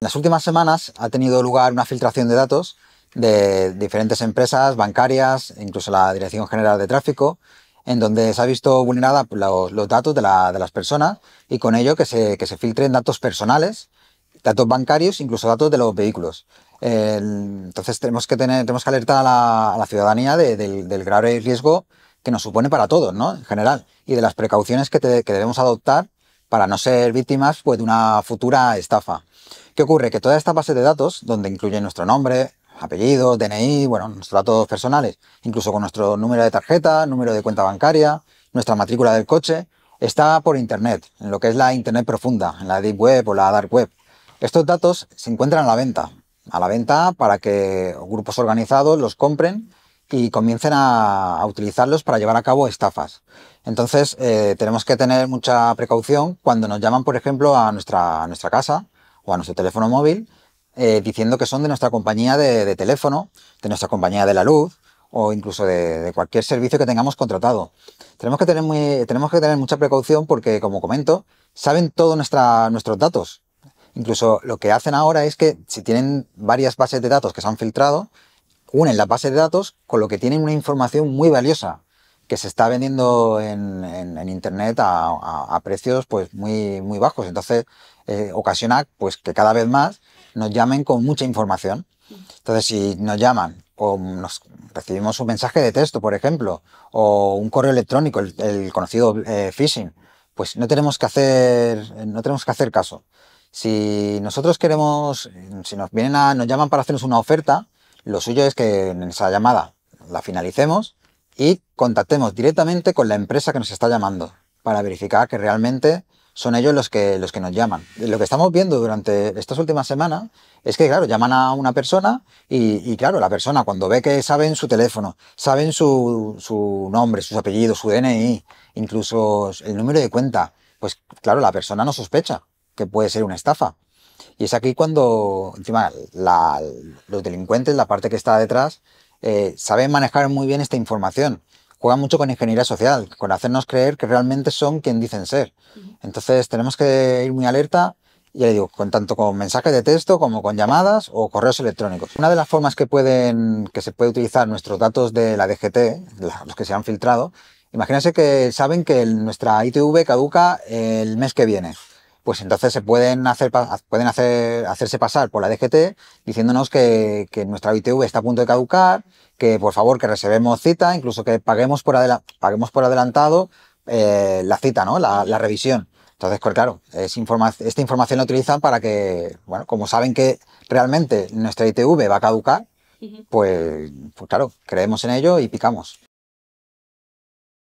En las últimas semanas ha tenido lugar una filtración de datos de diferentes empresas bancarias, incluso la Dirección General de Tráfico, en donde se ha visto vulnerada los, datos de, las personas y con ello que se, filtren datos personales, datos bancarios, incluso datos de los vehículos. entonces tenemos que, tener, tenemos que alertar a la, ciudadanía del, grave riesgo que nos supone para todos, ¿no? En general, y de las precauciones que debemos adoptar para no ser víctimas pues, de una futura estafa. ¿Qué ocurre? Que toda esta base de datos, donde incluye nuestro nombre, apellido, DNI, bueno, nuestros datos personales, incluso con nuestro número de tarjeta, número de cuenta bancaria, nuestra matrícula del coche, está por Internet, en lo que es la Internet profunda, en la Deep Web o la Dark Web. Estos datos se encuentran a la venta, a la venta para que grupos organizados los compren y comiencen a, utilizarlos para llevar a cabo estafas. Entonces, eh, tenemos que tener mucha precaución cuando nos llaman, por ejemplo, a nuestra, nuestra casa o a nuestro teléfono móvil eh, diciendo que son de nuestra compañía de, teléfono, de nuestra compañía de la luz o incluso de, cualquier servicio que tengamos contratado. Tenemos que, tener tenemos que tener mucha precaución porque, como comento, saben todos nuestros datos. Incluso lo que hacen ahora es que si tienen varias bases de datos que se han filtrado, unen las bases de datos con lo que tienen una información muy valiosa que se está vendiendo en, internet a, precios pues muy, muy bajos. Entonces, eh, ocasiona pues que cada vez más nos llamen con mucha información. Entonces, si nos llaman o nos recibimos un mensaje de texto, por ejemplo, o un correo electrónico, el, conocido eh, phishing, pues no tenemos que hacer, no tenemos que hacer caso. Si nosotros queremos, si nos vienen a, nos llaman para hacernos una oferta, lo suyo es que en esa llamada la finalicemos y contactemos directamente con la empresa que nos está llamando para verificar que realmente son ellos los que, los que nos llaman. Lo que estamos viendo durante estas últimas semanas es que, claro, llaman a una persona y, claro, la persona cuando ve que saben su teléfono, saben su, su nombre, sus apellidos, su DNI, incluso el número de cuenta, pues claro, la persona no sospecha que puede ser una estafa. Y es aquí cuando, encima, los delincuentes, la parte que está detrás, eh, saben manejar muy bien esta información. Juegan mucho con ingeniería social, con hacernos creer que realmente son quien dicen ser. Entonces tenemos que ir muy alerta, ya digo, con, tanto con mensajes de texto como con llamadas o correos electrónicos. Una de las formas que, que se puede utilizar nuestros datos de la DGT, los que se han filtrado, imagínense que saben que nuestra ITV caduca el mes que viene pues entonces se pueden hacer pueden hacer, hacerse pasar por la DGT diciéndonos que, nuestra ITV está a punto de caducar, que por favor que reservemos cita, incluso que paguemos por, paguemos por adelantado eh, la cita, ¿no? La, revisión. Entonces, pues claro, es esta información la utilizan para que, bueno, como saben que realmente nuestra ITV va a caducar, pues, pues claro, creemos en ello y picamos.